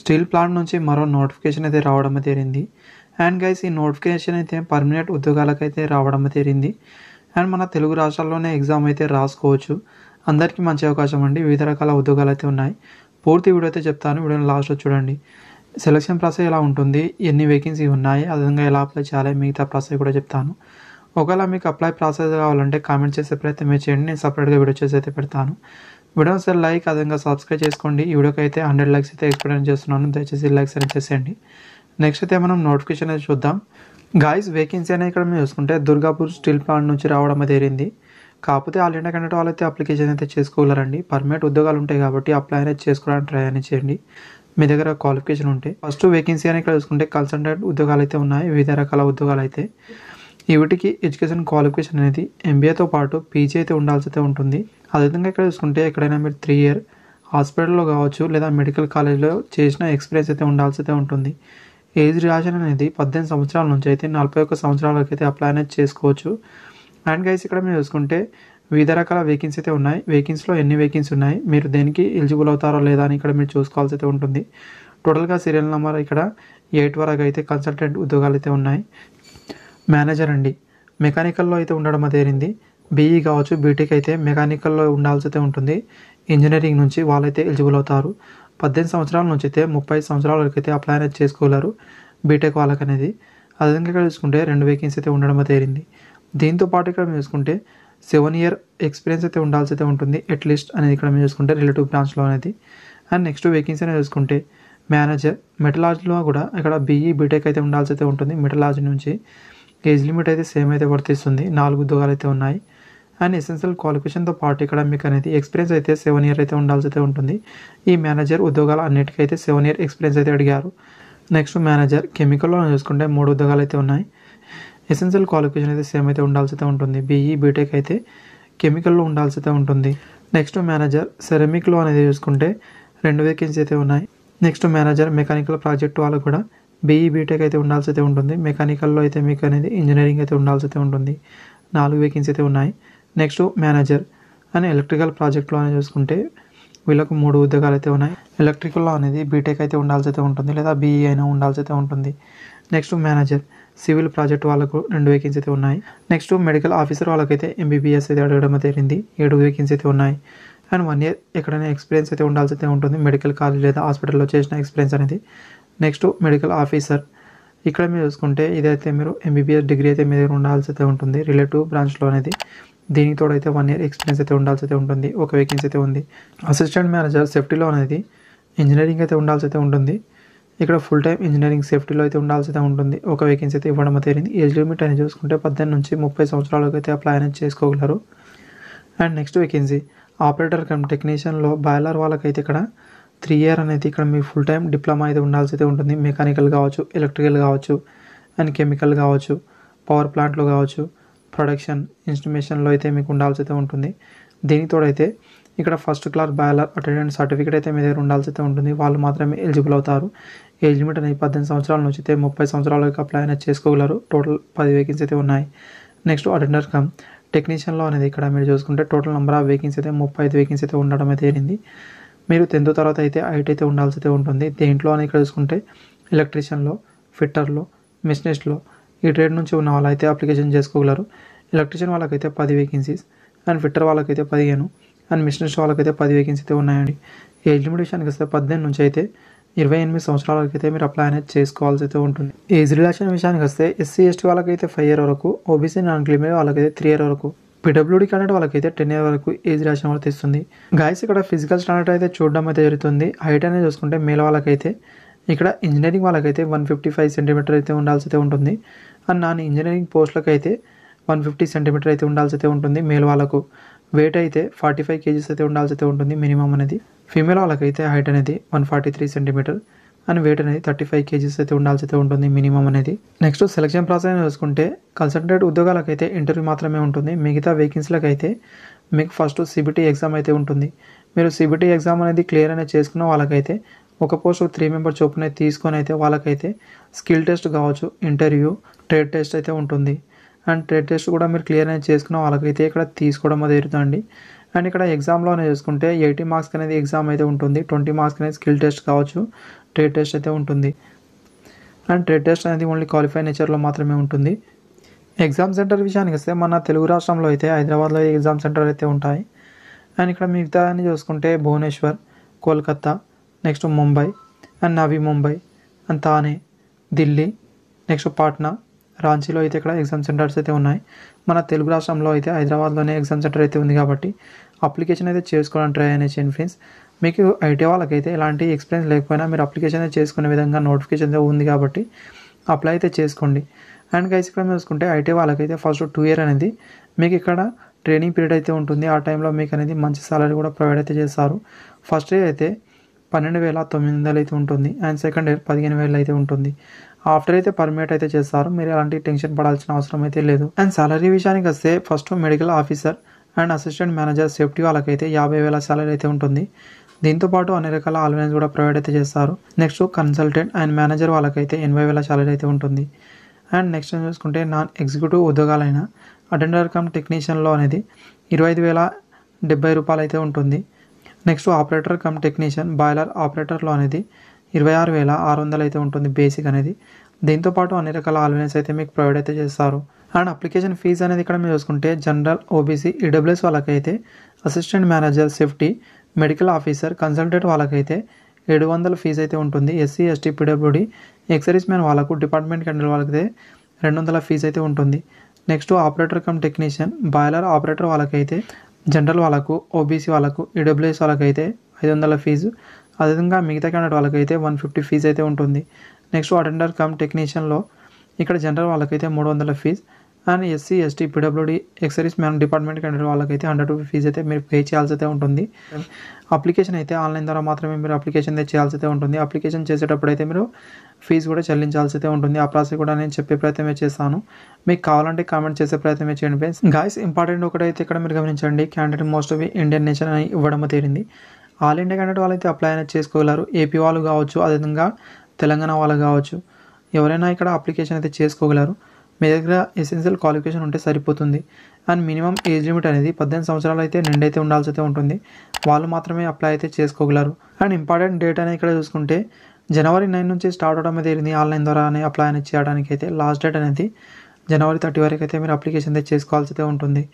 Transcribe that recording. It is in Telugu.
స్టీల్ ప్లాంట్ నుంచి మరో నోటిఫికేషన్ అయితే రావడం తేరింది అండ్ గైస్ ఈ నోటిఫికేషన్ అయితే పర్మనెంట్ ఉద్యోగాలకైతే రావడం తేరింది అండ్ మన తెలుగు రాష్ట్రాల్లోనే ఎగ్జామ్ అయితే రాసుకోవచ్చు అందరికీ మంచి అవకాశం అండి వివిధ రకాల ఉద్యోగాలు అయితే ఉన్నాయి పూర్తి వీడియో అయితే చెప్తాను వీడియోని లాస్ట్లో చూడండి సెలక్షన్ ప్రాసెస్ ఎలా ఉంటుంది ఎన్ని వేకెన్సీ ఉన్నాయి విధంగా ఎలా అప్లై చేయాలి మిగతా ప్రాసెస్ కూడా చెప్తాను ఒకవేళ మీకు అప్లై ప్రాసెస్ కావాలంటే కామెంట్ చేసే ప్రయత్నం చేయండి నేను సపరేట్గా వీడియో చేసి అయితే పెడతాను వీడియో సార్ లైక్ అదేవిధంగా సబ్స్క్రైబ్ చేసుకోండి ఈ వీడియోకి అయితే హండ్రెడ్ లైక్స్ అయితే ఎక్స్పెక్ట్ చేస్తున్నాను దయచేసి లైక్స్ అని చేసేయండి నెక్స్ట్ అయితే మనం నోటిఫికేషన్ అయితే చూద్దాం గాయస్ వేకెన్సీ అనేది ఇక్కడ మేము చూసుకుంటే దుర్గాపూర్ స్టీల్ ప్లాంట్ నుంచి రావడం జరిగింది కాకపోతే ఆల్ ఇండియా కంటే వాళ్ళు అయితే అప్లికేషన్ అయితే చేసుకోగలరండి పర్మనెంట్ ఉద్యోగాలు ఉంటాయి కాబట్టి అప్లై అనేది చేసుకోవడానికి ట్రై అనేది చేయండి మీ దగ్గర క్వాలిఫికేషన్ ఉంటే ఫస్ట్ వేకెన్సీ అని ఇక్కడ చూసుకుంటే కన్సల్టెంట్ ఉద్యోగాలు అయితే ఉన్నాయి వివిధ రకాల ఉద్యోగాలు అయితే ఇవిటికి ఎడ్యుకేషన్ క్వాలిఫికేషన్ అనేది ఎంబీఏతో పాటు పీజీ అయితే ఉండాల్సి ఉంటుంది అదేవిధంగా ఇక్కడ చూసుకుంటే ఎక్కడైనా మీరు త్రీ ఇయర్ హాస్పిటల్లో కావచ్చు లేదా మెడికల్ కాలేజ్లో చేసిన ఎక్స్పీరియన్స్ అయితే ఉండాల్సి ఉంటుంది ఏజ్ రియాక్షన్ అనేది పద్దెనిమిది సంవత్సరాల నుంచి అయితే నలభై ఒక్క సంవత్సరాలకు అయితే అప్లై అనేది చేసుకోవచ్చు అండ్ గైస్ ఇక్కడ మీరు చూసుకుంటే వివిధ రకాల వేకెన్సీ అయితే ఉన్నాయి వేకెన్సీలో ఎన్ని వేకెన్సీ ఉన్నాయి మీరు దేనికి ఎలిజిబుల్ అవుతారో లేదా అని ఇక్కడ మీరు చూసుకోవాల్సి అయితే ఉంటుంది టోటల్గా సీరియల్ నెంబర్ ఇక్కడ ఎయిట్ వరకు అయితే కన్సల్టెంట్ ఉద్యోగాలు అయితే ఉన్నాయి మేనేజర్ అండి మెకానికల్లో అయితే ఉండడం అదేరింది బీఈ కావచ్చు బీటెక్ అయితే మెకానికల్లో ఉండాల్సి అయితే ఉంటుంది ఇంజనీరింగ్ నుంచి వాళ్ళైతే ఎలిజిబుల్ అవుతారు పద్దెనిమిది సంవత్సరాల నుంచి అయితే ముప్పై సంవత్సరాల వరకు అయితే అప్లై అనేది చేసుకోలేరు బీటెక్ వాళ్ళకి అనేది అదేవిధంగా ఇక్కడ చూసుకుంటే రెండు వేకెన్సీ అయితే ఉండడం తేలింది దీంతో పాటు ఇక్కడ మేము చూసుకుంటే సెవెన్ ఇయర్ ఎక్స్పీరియన్స్ అయితే ఉండాల్సి అయితే ఉంటుంది అట్లీస్ట్ అనేది ఇక్కడ మేము చూసుకుంటే రిలేటివ్ బ్రాంచ్లో అనేది అండ్ నెక్స్ట్ వేకెన్సీ అనేది చూసుకుంటే మేనేజర్ మెటలాజీలో కూడా ఇక్కడ బీఈ బీటెక్ అయితే ఉండాల్సి అయితే ఉంటుంది మెటలాజీ నుంచి ఏజ్ లిమిట్ అయితే సేమ్ అయితే వర్తిస్తుంది నాలుగు ఉద్యోగాలు అయితే ఉన్నాయి అండ్ ఎసెన్షియల్ క్వాలిఫికేషన్తో పాటు ఇక్కడ మీకు అనేది ఎక్స్పీరియన్స్ అయితే సెవెన్ ఇయర్ అయితే ఉండాల్సి అయితే ఉంటుంది ఈ మేనేజర్ ఉద్యోగాలు అన్నిటికైతే సెవెన్ ఇయర్ ఎక్స్పీరియన్స్ అయితే అడిగారు నెక్స్ట్ మేనేజర్ కెమికల్లో చూసుకుంటే మూడు ఉద్యోగాలు అయితే ఉన్నాయి ఎసెన్షియల్ క్వాలిఫికేషన్ అయితే సేమ్ అయితే ఉండాల్సి అయితే ఉంటుంది బీఈ బీటెక్ e, అయితే కెమికల్లో ఉండాల్సి అయితే ఉంటుంది నెక్స్ట్ మేనేజర్ సెరమిక్లో అనేది చూసుకుంటే రెండు వేకెన్సీ అయితే ఉన్నాయి నెక్స్ట్ మేనేజర్ మెకానికల్ ప్రాజెక్ట్ వాళ్ళు కూడా బీఈ బీటెక్ అయితే ఉండాల్సి అయితే ఉంటుంది మెకానికల్లో అయితే మీకు అనేది ఇంజనీరింగ్ అయితే ఉండాల్సి అయితే ఉంటుంది నాలుగు వేకెన్సీ అయితే ఉన్నాయి నెక్స్ట్ మేనేజర్ అని ఎలక్ట్రికల్ ప్రాజెక్ట్లో అని చూసుకుంటే వీళ్ళకు మూడు ఉద్యోగాలు అయితే ఉన్నాయి ఎలక్ట్రికల్లో అనేది బీటెక్ అయితే ఉండాల్సి అయితే ఉంటుంది లేదా బీఈ e అయినా ఉండాల్సి అయితే ఉంటుంది నెక్స్ట్ మేనేజర్ సివిల్ ప్రాజెక్ట్ వాళ్ళకు రెండు వేకెన్సీ అయితే ఉన్నాయి నెక్స్ట్ మెడికల్ ఆఫీసర్ వాళ్ళకైతే ఎంబీబీఎస్ అయితే అడగడం జరిగింది ఏడు వేకెన్సీ అయితే ఉన్నాయి అండ్ వన్ ఇయర్ ఎక్కడైనా ఎక్స్పీరియన్స్ అయితే ఉండాల్సి అయితే ఉంటుంది మెడికల్ కాలేజ్ లేదా హాస్పిటల్లో చేసిన ఎక్స్పీరియన్స్ అనేది నెక్స్ట్ మెడికల్ ఆఫీసర్ ఇక్కడ మీరు చూసుకుంటే ఇదైతే మీరు ఎంబీబీఎస్ డిగ్రీ అయితే మీ దగ్గర ఉండాల్సి అయితే ఉంటుంది రిలేటివ్ బ్రాంచ్లో అనేది దీనికి తోడైతే వన్ ఇయర్ ఎక్స్పీరియన్స్ అయితే ఉండాల్సి అయితే ఉంటుంది ఒక వేకెన్సీ అయితే ఉంది అసిస్టెంట్ మేనేజర్ సేఫ్టీలో అనేది ఇంజనీరింగ్ అయితే ఉండాల్సి అయితే ఉంటుంది ఇక్కడ ఫుల్ టైం ఇంజనీరింగ్ సేఫ్టీలో అయితే ఉండాల్సి అయితే ఉంటుంది ఒక వేకెన్సీ అయితే ఇవ్వడం జరిగింది ఏజ్ లిమిట్ అనేది చూసుకుంటే పద్దెనిమిది నుంచి ముప్పై సంవత్సరాలకు అయితే అప్లై అనేది చేసుకోగలరు and next vacancy operator cum టెక్నీషియన్లో బాయిలర్ వాళ్ళకైతే ఇక్కడ త్రీ ఇయర్ అనేది ఇక్కడ మీ ఫుల్ టైం డిప్లొమా అయితే ఉండాల్సి అయితే ఉంటుంది మెకానికల్ కావచ్చు ఎలక్ట్రికల్ కావచ్చు అండ్ కెమికల్ కావచ్చు పవర్ ప్లాంట్లు కావచ్చు ప్రొడక్షన్ ఇన్స్టిమేషన్లో అయితే మీకు ఉండాల్సి అయితే ఉంటుంది దీనితోడైతే ఇక్కడ first class boiler attendance certificate అయితే మీ దగ్గర ఉండాల్సి అయితే ఉంటుంది వాళ్ళు మాత్రమే ఎలిజిబుల్ అవుతారు ఏజ్ లిమిట్ అనేది పద్దెనిమిది సంవత్సరాల నుంచి అయితే ముప్పై సంవత్సరాలకు అప్లై అనేది చేసుకోగలరు టోటల్ పది వేకెన్సీ అయితే ఉన్నాయి నెక్స్ట్ అటెండర్ కమ్ టెక్నీషియన్లో అనేది ఇక్కడ మీరు చూసుకుంటే టోటల్ నెంబర్ ఆఫ్ వేకెన్సీ అయితే ముప్పై ఐదు వేకెన్సీ అయితే ఉండడం అయితే జరిగింది మీరు టెన్త్ తర్వాత అయితే ఐటీ అయితే ఉండాల్సి ఉంటుంది దేంట్లో అని ఇక్కడ చూసుకుంటే ఎలక్ట్రీషియన్లో ఫిట్టర్లో మిషనిస్ట్లో ఈ ట్రేడ్ నుంచి ఉన్న అయితే అప్లికేషన్ చేసుకోగలరు ఎలక్ట్రీషియన్ వాళ్ళకైతే పది వేకెన్సీస్ అండ్ ఫిట్టర్ వాళ్ళకైతే పదిహేను అండ్ మిషనిస్ట్ వాళ్ళకైతే పది వేకెన్సీ అయితే ఉన్నాయండి ఏజ్ లిమిటేషన్కి వస్తే పద్దెనిమిది నుంచి అయితే ఇరవై ఎనిమిది సంవత్సరాలకైతే అయితే మీరు అప్లై అనేది చేసుకోవాల్సి అయితే ఉంటుంది ఏజ్ రిలేషన్ విషయానికి వస్తే ఎస్సీ ఎస్టీ వాళ్ళకైతే ఫైవ్ ఇయర్ వరకు ఓబీసీ నాన్ క్లిమే వాళ్ళకైతే త్రీ ఇయర్ వరకు పీడబ్ల్యూడీ అన్నట్టు వాళ్ళకైతే టెన్ ఇయర్ వరకు ఏజ్ రాసిన వాళ్ళకి తెస్తుంది గాయస్ ఇక్కడ ఫిజికల్ స్టాండర్డ్ అయితే చూడడం అయితే జరుగుతుంది హైట్ అనేది చూసుకుంటే మేల వాళ్ళకైతే ఇక్కడ ఇంజనీరింగ్ వాళ్ళకైతే వన్ ఫిఫ్టీ ఫైవ్ సెంటీమీటర్ అయితే ఉండాల్సి అయితే ఉంటుంది అండ్ నాన్ ఇంజనీరింగ్ పోస్టులకు అయితే వన్ ఫిఫ్టీ సెంటీమీటర్ అయితే ఉండాల్సి అయితే ఉంటుంది మేల్ వాళ్ళకు వెయిట్ అయితే ఫార్టీ ఫైవ్ కేజీస్ అయితే ఉండాల్సి అయితే ఉంటుంది మినిమం అనేది ఫీమేల్ వాళ్ళకైతే హైట్ అనేది one forty three centimetre and weight అనేది థర్టీ ఫైవ్ కేజీస్ అయితే ఉండాల్సి అయితే ఉంటుంది మినిమం అనేది నెక్స్ట్ సెలక్షన్ ప్రాసెస్ చూసుకుంటే కన్సల్టెంట్ ఉద్యోగాలకైతే ఇంటర్వ్యూ మాత్రమే ఉంటుంది మిగతా వేకెన్సీలకు అయితే మీకు ఫస్ట్ సిబిటీ ఎగ్జామ్ అయితే ఉంటుంది మీరు సిబిటీ ఎగ్జామ్ అనేది క్లియర్ అనేది చేసుకున్న వాళ్ళకైతే ఒక పోస్ట్ త్రీ మెంబర్ చొప్పున తీసుకొని అయితే వాళ్ళకైతే స్కిల్ టెస్ట్ కావచ్చు ఇంటర్వ్యూ ట్రేడ్ టెస్ట్ అయితే ఉంటుంది అండ్ ట్రేడ్ టెస్ట్ కూడా మీరు క్లియర్ అనేది చేసుకున్న వాళ్ళకైతే ఇక్కడ తీసుకోవడం జరుగుతుంది అండ్ ఇక్కడ ఎగ్జామ్లోనే చూసుకుంటే ఎయిటీ మార్క్స్ అనేది ఎగ్జామ్ అయితే ఉంటుంది ట్వంటీ మార్క్స్ అనేది స్కిల్ టెస్ట్ కావచ్చు ట్రేడ్ టెస్ట్ అయితే ఉంటుంది అండ్ ట్రేడ్ టెస్ట్ అనేది ఓన్లీ క్వాలిఫై నేచర్లో మాత్రమే ఉంటుంది ఎగ్జామ్ సెంటర్ విషయానికి వస్తే మన తెలుగు రాష్ట్రంలో అయితే హైదరాబాద్లో ఎగ్జామ్ సెంటర్ అయితే ఉంటాయి అండ్ ఇక్కడ మిగతా అని చూసుకుంటే Bhubaneswar Kolkata next Mumbai and Navi Mumbai and Thane Delhi next Patna రాంచీలో అయితే ఇక్కడ ఎగ్జామ్ సెంటర్స్ అయితే ఉన్నాయి మన తెలుగు రాష్ట్రంలో అయితే హైదరాబాద్లోనే ఎగ్జామ్ సెంటర్ అయితే ఉంది కాబట్టి అప్లికేషన్ అయితే చేసుకోవడానికి ట్రై అనే చేయండి ఫ్రెండ్స్ మీకు ఐటీ వాళ్ళకైతే ఎలాంటి ఎక్స్పీరియన్స్ లేకపోయినా మీరు అప్లికేషన్ అయితే చేసుకునే విధంగా నోటిఫికేషన్ అయితే ఉంది కాబట్టి అప్లై అయితే చేసుకోండి అండ్ గైస్ ఇక్కడ చూసుకుంటే ఐటీ వాళ్ళకైతే ఫస్ట్ టూ ఇయర్ అనేది మీకు ఇక్కడ ట్రైనింగ్ పీరియడ్ అయితే ఉంటుంది ఆ టైంలో మీకు అనేది మంచి సాలరీ కూడా ప్రొవైడ్ అయితే చేస్తారు ఫస్ట్ ఇయర్ అయితే పన్నెండు వేల తొమ్మిది వందలు అయితే ఉంటుంది అండ్ సెకండ్ ఇయర్ పదిహేను వేలు అయితే ఉంటుంది ఆఫ్టర్ అయితే పర్మిట్ అయితే చేస్తారు మీరు ఎలాంటి టెన్షన్ పడాల్సిన అవసరం అయితే లేదు అండ్ సాలరీ విషయానికి వస్తే first medical officer and assistant manager safety వాళ్ళకైతే యాభై వేల సాలరీ అయితే ఉంటుంది దీంతోపాటు అన్ని రకాల అలవెన్స్ కూడా ప్రొవైడ్ అయితే చేస్తారు నెక్స్ట్ కన్సల్టెంట్ అండ్ మేనేజర్ వాళ్ళకైతే ఎనభై వేల సాలరీ అయితే ఉంటుంది అండ్ నెక్స్ట్ చూసుకుంటే నాన్ ఎగ్జిక్యూటివ్ ఉద్యోగాలైన అటెండర్ కమ్ టెక్నీషియన్లో అనేది ఇరవై ఐదు వేల డెబ్బై రూపాయలు అయితే ఉంటుంది next operator cum technician boiler ఆపరేటర్లో అనేది ఇరవై ఆరు వేల ఆరు వందలు అయితే ఉంటుంది బేసిక్ అనేది దీంతోపాటు అన్ని రకాల అలవెన్స్ అయితే మీకు ప్రొవైడ్ అయితే చేస్తారు అండ్ అప్లికేషన్ ఫీజు అనేది ఇక్కడ మీరు చూసుకుంటే జనరల్ ఓబీసీ ఈడబ్ల్యూఎస్ వాళ్ళకైతే assistant manager safety medical officer consultant వాళ్ళకైతే ఏడు వందల ఫీజు అయితే ఉంటుంది SC ST PWD ex service man వాళ్ళకు డిపార్ట్మెంట్ కండల్ వాళ్ళకైతే రెండు వందల ఫీజు అయితే ఉంటుంది next operator cum technician boiler operator వాళ్ళకైతే జనరల్ వాళ్ళకు ఓబీసీ వాళ్ళకు ఈడబ్ల్యూఎస్ e వాళ్ళకైతే ఐదు వందల ఫీజు అదేవిధంగా మిగతా క్యాండిడేట్ వాళ్ళకైతే వన్ ఫిఫ్టీ ఫీజ్ అయితే ఉంటుంది నెక్స్ట్ అటెండర్ కమ్ టెక్నీషియన్లో ఇక్కడ జనరల్ వాళ్ళకైతే మూడు వందల fee and SC ST PWD ex service man department candidate వాళ్ళకైతే హండ్రెడ్ రూపీ ఫీజ్ అయితే మీరు పే చేయాల్సి అయితే ఉంటుంది అప్లికేషన్ అయితే ఆన్లైన్ ద్వారా మాత్రమే మీరు అప్లికేషన్ అయితే చేయాల్సి అయితే ఉంటుంది అప్లికేషన్ చేసేటప్పుడు అయితే మీరు ఫీజు కూడా చెల్లించాల్సి అయితే ఉంటుంది ఆ ప్రాసెస్ కూడా నేను చెప్పే ప్రయత్నమే చేస్తాను మీకు కావాలంటే కామెంట్ చేసే ప్రయత్నమే చేయండి గాయస్ ఇంపార్టెంట్ ఒకటైతే ఇక్కడ మీరు గమనించండి candidate most of Indian nation అని ఇవ్వడం తేరింది ఆల్ ఇండియా క్యాండిడేట్ వాళ్ళైతే అప్లై అయినా చేసుకోగలరు ఏపీ వాళ్ళు కావచ్చు అదేవిధంగా తెలంగాణ వాళ్ళు కావచ్చు ఎవరైనా ఇక్కడ అప్లికేషన్ అయితే చేసుకోగలరు మీ దగ్గర ఎసెన్షియల్ క్వాలిఫికేషన్ ఉంటే సరిపోతుంది అండ్ మినిమం ఏజ్ లిమిట్ అనేది పద్దెనిమిది సంవత్సరాలు అయితే నిండైతే ఉండాల్సి అయితే ఉంటుంది వాళ్ళు మాత్రమే అప్లై అయితే చేసుకోగలరు అండ్ ఇంపార్టెంట్ డేట్ అనేది ఇక్కడ చూసుకుంటే జనవరి నైన్ నుంచి స్టార్ట్ అవడం అయితే జరిగింది ఆన్లైన్ ద్వారానే అప్లై అనేది చేయడానికి అయితే లాస్ట్ డేట్ అనేది జనవరి థర్టీ వరకు అయితే మీరు అప్లికేషన్ అయితే చేసుకోవాల్సి అయితే ఉంటుంది